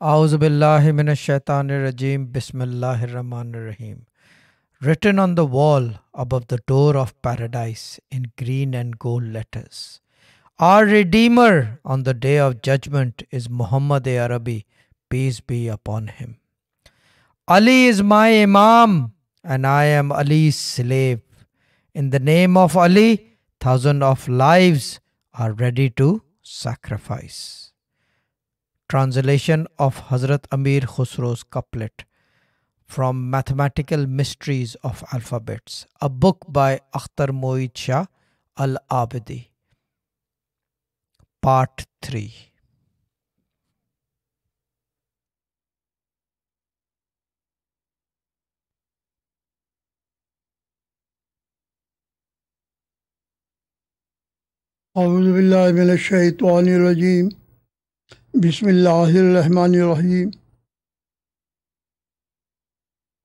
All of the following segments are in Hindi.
Auzubillahiminashaitanirajim Bismillahirrahmanirrahim. Written on the wall above the door of paradise in green and gold letters. Our Redeemer on the day of judgment is Muhammad e Arabi, peace be upon him. Ali is my Imam and I am Ali's slave. In the name of Ali, thousands of lives are ready to sacrifice. Translation of Hazrat Amir Khusro's couplet from Mathematical Mysteries of Alphabets, a book by Akhtar Moid Shah Al Abidi. Part 3 أعوذ بالله من الشيطان الرجيم बिसमीम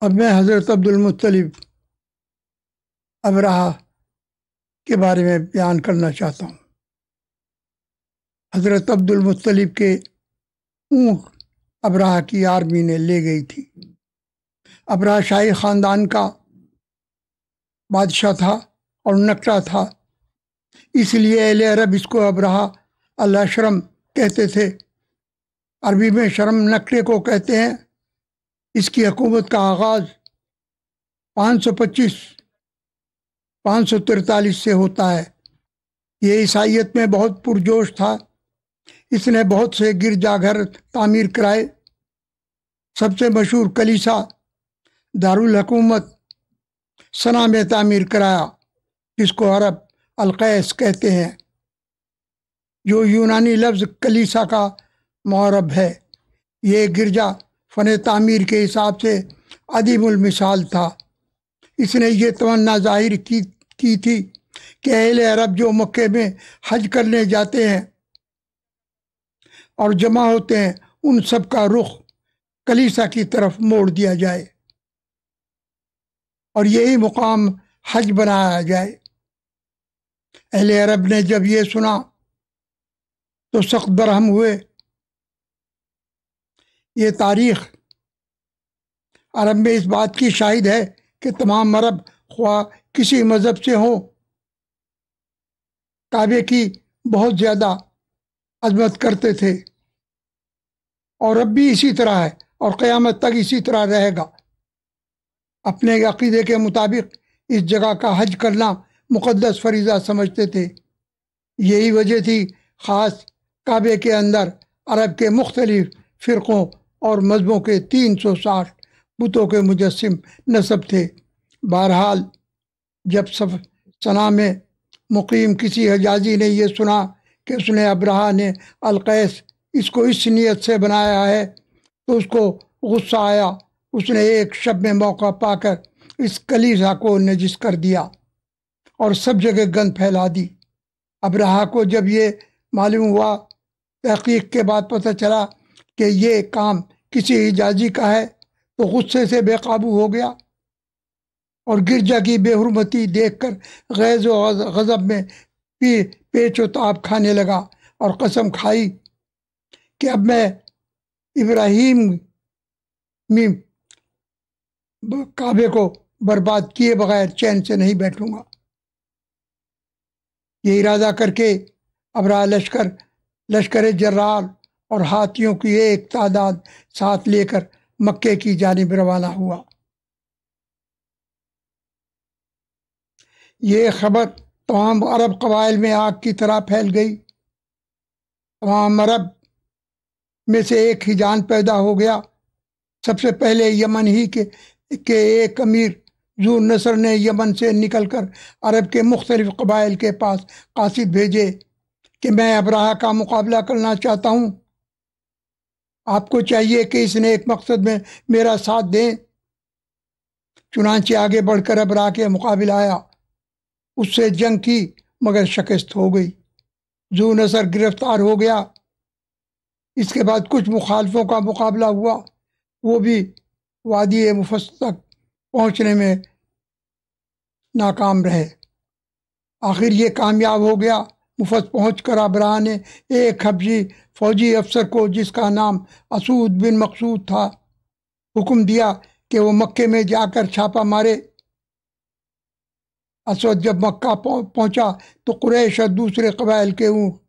अब मैं हज़रत अब्दुलमतलब अबराह के बारे में बयान करना चाहता हूँ हज़रत अब्दुलमतलब के ऊँख अबराह की आर्मी ने ले गई थी अबरा शाही ख़ानदान का बादशाह था और नकटा था इसलिए अल अरब इसको अबराह अलाशरम कहते थे अरबी में शर्म नकड़े को कहते हैं इसकी हकूमत का आगाज़ 525 543 से होता है ये ईसाइत में बहुत पुरजोश था इसने बहुत से गिरजाघर तामीर कराए सबसे मशहूर कलीसा दारुल हकूमत सना में तामीर कराया जिसको अरब अलकैस कहते हैं जो यूनानी लफ्ज़ कलीसा का मौरब है ये गिरजा फ़न तामीर के हिसाब से अदीमुल मिसाल था इसने ये तमन्ना जाहिर की की थी कि अहल अरब जो मक्के में हज करने जाते हैं और जमा होते हैं उन सब का रुख कलीसा की तरफ मोड़ दिया जाए और यही मुकाम हज बनाया जाए अहल अरब ने जब ये सुना तो सख्त बरहम हुए ये तारीख अरब में इस बात की शाहिद है कि तमाम मरब ख्वा किसी मज़हब से हों काबे की बहुत ज़्यादा अजमत करते थे और अब भी इसी तरह है और क़यामत तक इसी तरह रहेगा अपने अकीदे के मुताबिक इस जगह का हज करना मुकदस फरीज़ा समझते थे यही वजह थी ख़ास काबे के अंदर अरब के मुख्तलिफ़ फ़िरक़ों और मजमों के तीन सौ साठ बुतों के मुजस्म नसब थे बहरहाल जब सब सना में मुकीम किसी हजाजी ने यह सुना कि उसने अब्रहा ने अलकैस इसको इस नीयत से बनाया है तो उसको गुस्सा आया उसने एक शब में मौका पाकर इस कलीसा को नजिस कर दिया और सब जगह गंद फैला दी अब्रहा को जब ये मालूम हुआ तहकीक के बाद पता चला कि ये काम किसी इजाजी का है तो गुस्से से बेकाबू हो गया और गिरजा की बेहरमती देख कर गैज़ गज़ब में पी पेच ताब खाने लगा और कसम खाई कि अब मैं इब्राहिम काबे को बर्बाद किए बगैर चैन से नहीं बैठूंगा ये इरादा करके अबरा लश्कर लश्कर जर्राल और हाथियों की एक तादाद साथ लेकर मक्के की जानब रवाना हुआ ये खबर तमाम अरब कबाइल में आग की तरह फैल गई तमाम अरब में से एक ही जान पैदा हो गया सबसे पहले यमन ही के के एक अमीर जू नसर ने यमन से निकलकर अरब के मुख्तलिफ कबाइल के पास कासिद भेजे कि मैं अबराह का मुकाबला करना चाहता हूँ आपको चाहिए कि इसने एक मकसद में मेरा साथ दें चुनाचे आगे बढ़कर अबरा के मुकाबला आया उससे जंग की मगर शिकस्त हो गई जू नसर गिरफ्तार हो गया इसके बाद कुछ मुखालफों का मुकाबला हुआ वो भी वादी मुफस तक पहुँचने में नाकाम रहे आखिर ये कामयाब हो गया मुफत पहुँच कर अबरा ने एक हबजी फौजी अफसर को जिसका नाम असूद बिन मकसूद था हुक्म दिया कि वो मक्के में जाकर छापा मारे असद जब मक्का पहुंचा तो कुरैश और दूसरे कबाइल के ऊँट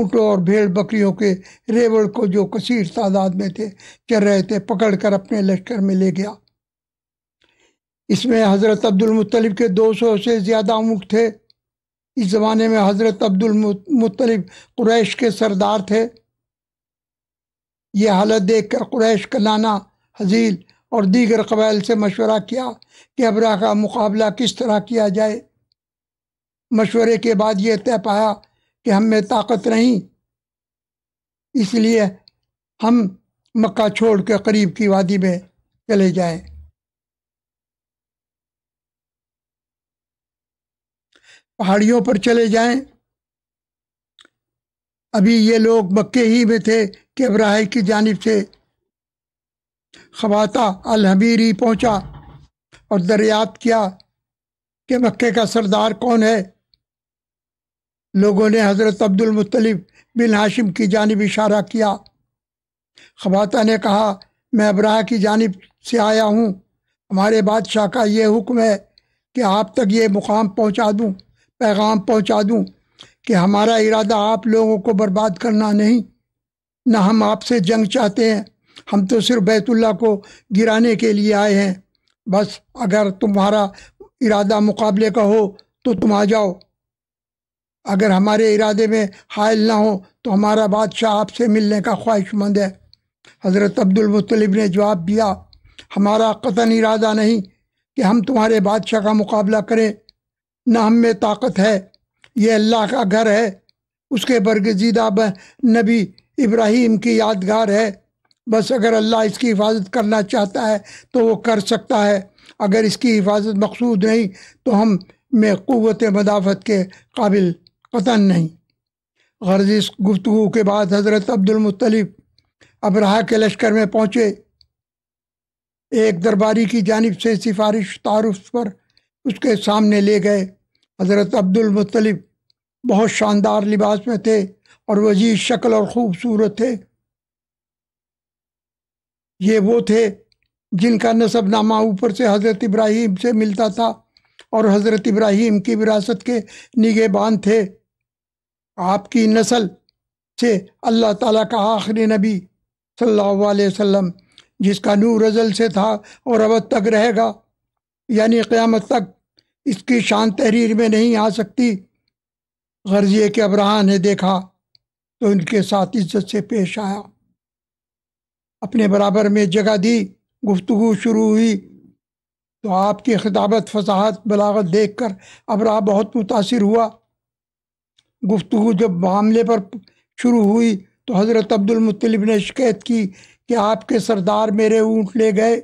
ऊँटों और भेड़ बकरियों के रेवड़ को जो कसीर तादाद में थे चल रहे थे पकड़कर अपने लश्कर में ले गया इसमें हज़रत अब्दुलमतलब के 200 से ज़्यादा ऊँट थे इस ज़माने में हज़रत अब्दुलमतलब कुरैश के सरदार थे ये हालत देख कर क्रैश कलाना हजील और दीगर कबाइल से मशवरा किया कि अबरा का मुकाबला किस तरह किया जाए मशवरे के बाद ये तय पाया कि हम में ताकत नहीं इसलिए हम मक्का छोड़ के करीब की वादी में चले जाएं। पहाड़ियों पर चले जाएं अभी ये लोग मक्के ही में थे कि इब्राहिम की जानब से खबाता अलहमीरी पहुंचा और दरियात किया कि मक्के का सरदार कौन है लोगों ने हज़रत अब्दुल मुत्तलिब बिन हाशिम की जानब इशारा किया खबाता ने कहा मैं अब्राह की जानब से आया हूँ हमारे बादशाह का ये हुक्म है कि आप तक ये मुकाम पहुँचा दूँ पैगाम पहुँचा दूँ कि हमारा इरादा आप लोगों को बर्बाद करना नहीं ना हम आपसे जंग चाहते हैं हम तो सिर्फ बैतुल्ला को गिराने के लिए आए हैं बस अगर तुम्हारा इरादा मुकाबले का हो तो तुम आ जाओ अगर हमारे इरादे में हायल ना हो तो हमारा बादशाह आपसे मिलने का ख्वाहिशमंद है हज़रत अब्दुलमतलब ने जवाब दिया हमारा कतन इरादा नहीं कि हम तुम्हारे बादशाह का मुकाबला करें ना हम में ताकत है ये अल्लाह का घर है उसके बरगजीदा नबी इब्राहिम की यादगार है बस अगर अल्लाह इसकी हिफाजत करना चाहता है तो वो कर सकता है अगर इसकी हिफाजत मकसूद नहीं तो हम में क़वत मदाफ़त के काबिल कतन नहीं गर्ज इस गुफ्तु के बाद हज़रत अब्दुलमतलब अबराह के लश्कर में पहुँचे एक दरबारी की जानब से सिफारिश तारफ़ पर उसके सामने ले गए हज़रत अब्दुलमतलब बहुत शानदार लिबास में थे और वजी शक्ल और ख़ूबसूरत थे ये वो थे जिनका नसबनामा ऊपर से हज़रत इब्राहिम से मिलता था और हज़रत इब्राहिम की विरासत के निगेबान थे आपकी नस्ल से अल्लाह ताला का आखिरी नबी सल्लल्लाहु अलैहि वसल्लम जिसका नूर अजल से था और अब तक रहेगा यानी क़्यामत तक इसकी शान तहरीर में नहीं आ सकती ये के अबराहा ने देखा तो इनके साथ इज्जत से पेश आया अपने बराबर में जगह दी गुफ्तु शुरू हुई तो आपकी खिताबत फसाहत बलागत देख कर अबरा बहुत मुतासर हुआ गुफ्तु जब मामले पर शुरू हुई तो हज़रत अब्दुलमतलब ने शिकायत की कि आपके सरदार मेरे ऊँट ले गए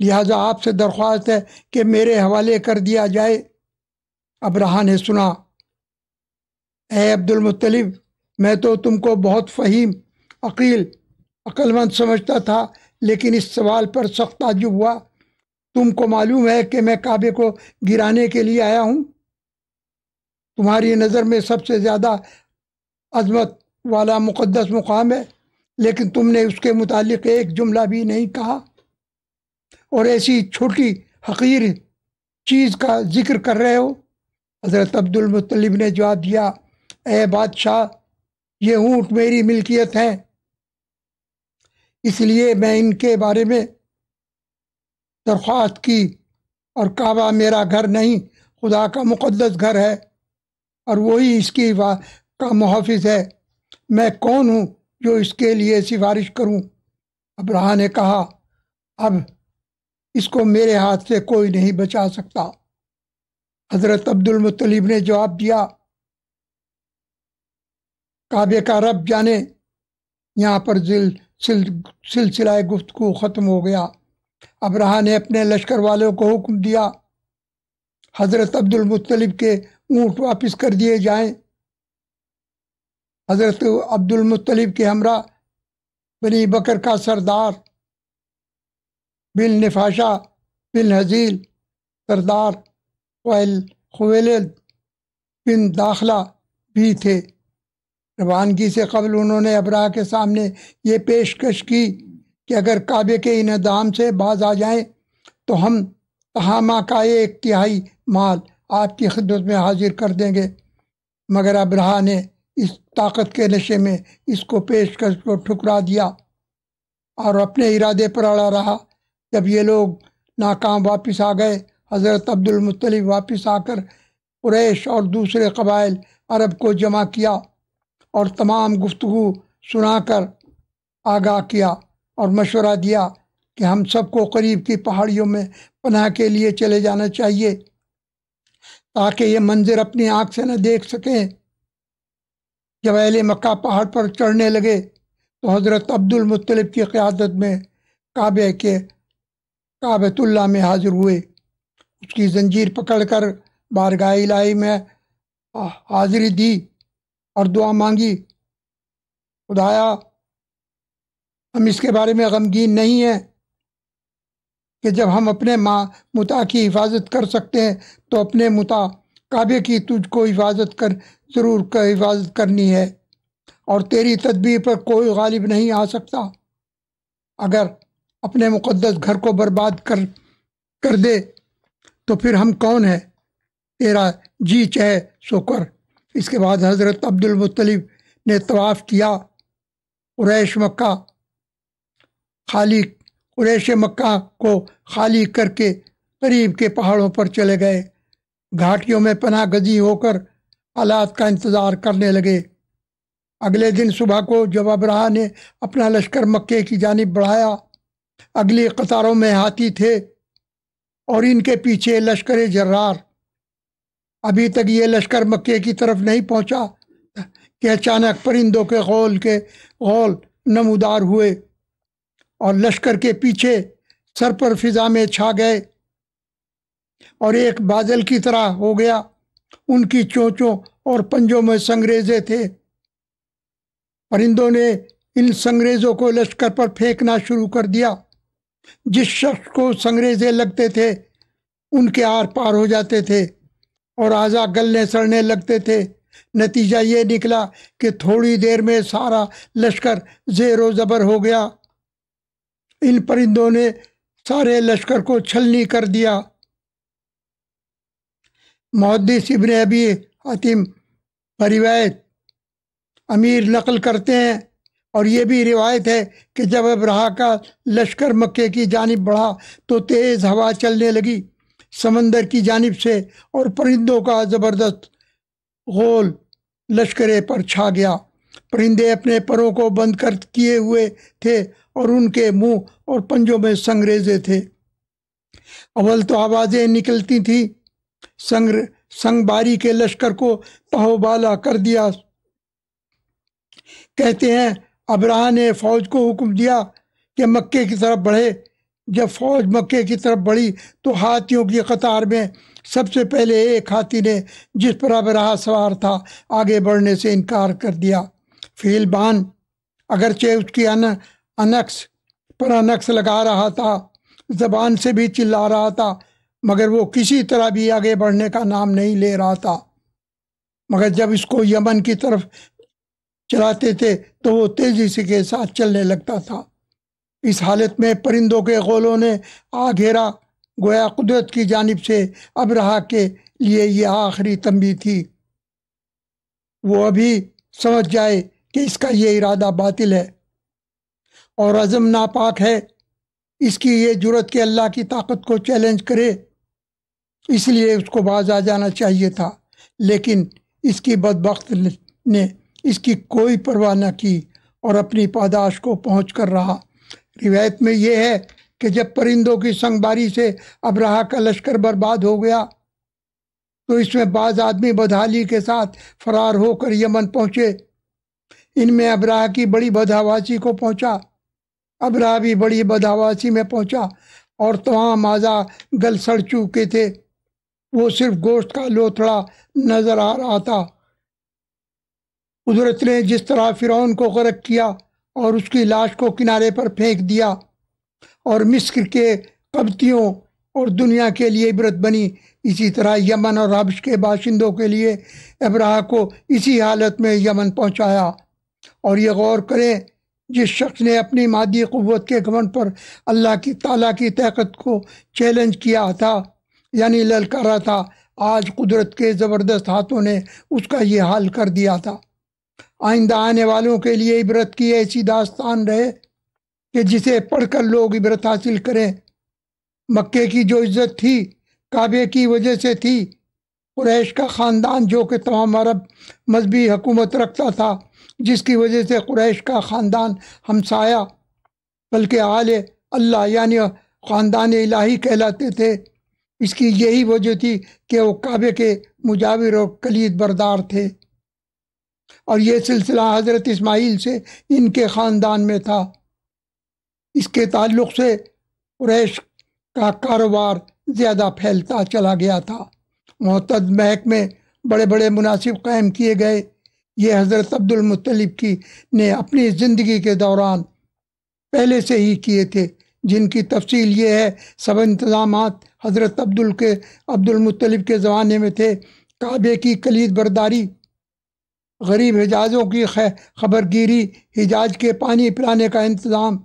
लिहाजा आपसे दरख्वास्त है कि मेरे हवाले कर दिया जाए अब्रहा ने सुना ए अब्दुल मुत्तलिब मैं तो तुमको बहुत फहीम अकील अक्लमंद समझता था लेकिन इस सवाल पर सख्त ताजुब हुआ तुमको मालूम है कि मैं काबे को गिराने के लिए आया हूँ तुम्हारी नज़र में सबसे ज़्यादा अजमत वाला मुक़दस मुकाम है लेकिन तुमने उसके मुतालिक एक जुमला भी नहीं कहा और ऐसी छोटी हकीर चीज़ का जिक्र कर रहे हो हज़रत अब्दुलमतलब ने जवाब दिया ए बादशाह ये ऊँट मेरी मिल्कियत हैं इसलिए मैं इनके बारे में दरख्वास्त की और काबा मेरा घर नहीं खुदा का मुक़दस घर है और वही इसकी का मुहाफ़ है मैं कौन हूँ जो इसके लिए सिफारिश करूँ अब्राह ने कहा अब इसको मेरे हाथ से कोई नहीं बचा सकता हजरत अब्दुल मुतलिब ने जवाब दिया काबे का रब जाने यहाँ पर सिलसिला गुफ्त को ख़त्म हो गया अबराहा ने अपने लश्कर वालों को हुक्म दिया हज़रत अब्दुल मुतलिब के ऊँट वापस कर दिए जाएं हज़रत अब्दुल मुतलिब के हमरा बनी बकर का सरदार बिन नफाशा बिन हजील सरदार खुवेलद बिन दाखला भी थे रवानगी से कबल उन्होंने अबराह के सामने ये पेशकश की कि अगर काबे के इनदाम से बाज आ जाएं तो हम तहामा का एक तिहाई माल आपकी खिदमत में हाजिर कर देंगे मगर अबराह ने इस ताकत के नशे में इसको पेशकश को ठुकरा दिया और अपने इरादे पर अड़ा रहा जब ये लोग नाकाम वापस आ गए हज़रत अब्दुलमतलब वापस आकर क्रैश और दूसरे कबाइल अरब को जमा किया और तमाम गुफ्तु सुनाकर आगाह किया और मशवरा दिया कि हम सबको करीब की पहाड़ियों में पनाह के लिए चले जाना चाहिए ताकि ये मंज़र अपनी आँख से न देख सकें जब अहल मक्का पहाड़ पर चढ़ने लगे तो हज़रत अब्दुलमतलब की क़्यादत में काबे के काबतुल्ला में हाजिर हुए उसकी जंजीर पकड़कर बारगाह इलाही में हाजिरी दी और दुआ मांगी खुदाया हम इसके बारे में गमगीन नहीं हैं कि जब हम अपने माँ मुता की हिफाजत कर सकते हैं तो अपने मुता काबे की तुझको हिफाजत कर ज़रूर कर हिफाजत करनी है और तेरी तदबीर पर कोई गालिब नहीं आ सकता अगर अपने मुकद्दस घर को बर्बाद कर कर दे तो फिर हम कौन है तेरा जी चह सोकर इसके बाद हज़रत अब्दुलमतलब ने तवाफ़ किया कुरैश मक्का खाली क्रैश मक्का को खाली करके करीब के पहाड़ों पर चले गए घाटियों में पना गजी होकर हालात का इंतज़ार करने लगे अगले दिन सुबह को जब अबराह ने अपना लश्कर मक्के की जानब बढ़ाया अगली कतारों में हाथी थे और इनके पीछे लश्कर जर्रार अभी तक ये लश्कर मक्के की तरफ नहीं पहुंचा कि अचानक परिंदों के गोल के गोल नमदार हुए और लश्कर के पीछे सर पर फिजा में छा गए और एक बादल की तरह हो गया उनकी चोंचों और पंजों में संग्रेजे थे परिंदों ने इन संग्रेजों को लश्कर पर फेंकना शुरू कर दिया जिस शख्स को संग्रेजे लगते थे उनके आर पार हो जाते थे और आज़ा गलने सड़ने लगते थे नतीजा ये निकला कि थोड़ी देर में सारा लश्कर जेरो ज़बर हो गया इन परिंदों ने सारे लश्कर को छलनी कर दिया मुहदस इबन अबी हतिम परिवैत अमीर नकल करते हैं और ये भी रिवायत है कि जब अब्राह का लश्कर मक्के की जानब बढ़ा तो तेज़ हवा चलने लगी समंदर की जानब से और परिंदों का ज़बरदस्त गोल लश्कर पर छा गया परिंदे अपने परों को बंद कर किए हुए थे और उनके मुंह और पंजों में संगरेजे थे अव्वल तो आवाज़ें निकलती थी संग संगबारी के लश्कर को तहोबाला कर दिया कहते हैं अबराह ने फौज को हुक्म दिया कि मक्के की तरफ बढ़े जब फौज मक्के की तरफ बढ़ी तो हाथियों की कतार में सबसे पहले एक हाथी ने जिस पर रहा सवार था आगे बढ़ने से इनकार कर दिया फीलबान अगरचे उसकी अन अनक्स पर अनक्स लगा रहा था जबान से भी चिल्ला रहा था मगर वो किसी तरह भी आगे बढ़ने का नाम नहीं ले रहा था मगर जब इसको यमन की तरफ चलाते थे तो वो तेजी से के साथ चलने लगता था इस हालत में परिंदों के गोलों ने आ घेरा गोया कुदरत की जानब से अब रहा के लिए यह आखिरी तंबी थी वो अभी समझ जाए कि इसका ये इरादा बातिल है और अज़म नापाक है इसकी ये जरूरत के अल्लाह की ताकत को चैलेंज करे इसलिए उसको बाज आ जाना चाहिए था लेकिन इसकी बदबخت ने इसकी कोई परवाह न की और अपनी पादाश को पहुँच कर रहा रिवायत में यह है कि जब परिंदों की संगबारी से अबराहा का लश्कर बर्बाद हो गया तो इसमें बाज आदमी बदहाली के साथ फरार होकर यमन पहुंचे इनमें अबराह की बड़ी बदहावासी को पहुंचा अबराह भी बड़ी बदहावासी में पहुंचा और तमाम तो आज़ा गल सड़ चुके थे वो सिर्फ गोश्त का लोथड़ा नज़र आ रहा था कुदरत ने जिस तरह फ़िरौन को गर्क किया और उसकी लाश को किनारे पर फेंक दिया और मिस्र के कब्तियों और दुनिया के लिए इबरत बनी इसी तरह यमन और हब्श के बाशिंदों के लिए अब्राह को इसी हालत में यमन पहुंचाया और ये गौर करें जिस शख्स ने अपनी मादी क़वत के घमन पर अल्लाह की ताला की ताकत को चैलेंज किया था यानी ललकारा था आज कुदरत के ज़बरदस्त हाथों ने उसका ये हाल कर दिया था आइंदा आने वालों के लिए इबरत की ऐसी दास्तान रहे कि जिसे पढ़कर लोग इबरत हासिल करें मक्के की जो इज्जत थी काबे की वजह से थी कुरैश का ख़ानदान जो कि तमाम अरब मजहबी हुकूमत रखता था जिसकी वजह से कुरैश का ख़ानदान हमसाया बल्कि आल अल्लाह यानि ख़ानदान इलाही कहलाते थे इसकी यही वजह थी कि वो काबे के मुजाविर और कलीद बरदार थे और ये सिलसिला हज़रत इस्माइल से इनके ख़ानदान में था इसके ताल्लुक़ से कुरैश का कारोबार ज़्यादा फैलता चला गया था मोहतद महक में बड़े बड़े मुनासिब कायम किए गए ये हज़रत अब्दुलमतलब की ने अपनी ज़िंदगी के दौरान पहले से ही किए थे जिनकी तफसील ये है सब इंतज़ाम हज़रत अब्दुल के अब्दुलमतलब के ज़माने में थे काबे की कलीद बर्दारी गरीब हिजाजों की खबरगिरी हिजाज के पानी पिलाने का इंतज़ाम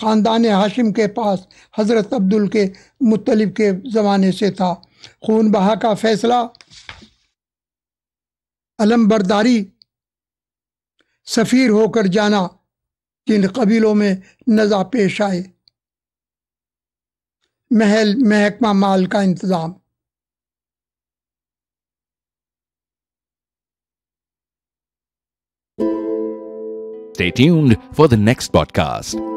ख़ानदान हाशिम के पास हज़रत अब्दुल के मुतलब के ज़माने से था खून बहा का फैसला अलम बरदारी सफ़ीर होकर जाना जिन कबीलों में नज़ा पेश आए महल महकमा माल का इंतज़ाम Stay tuned for the next podcast.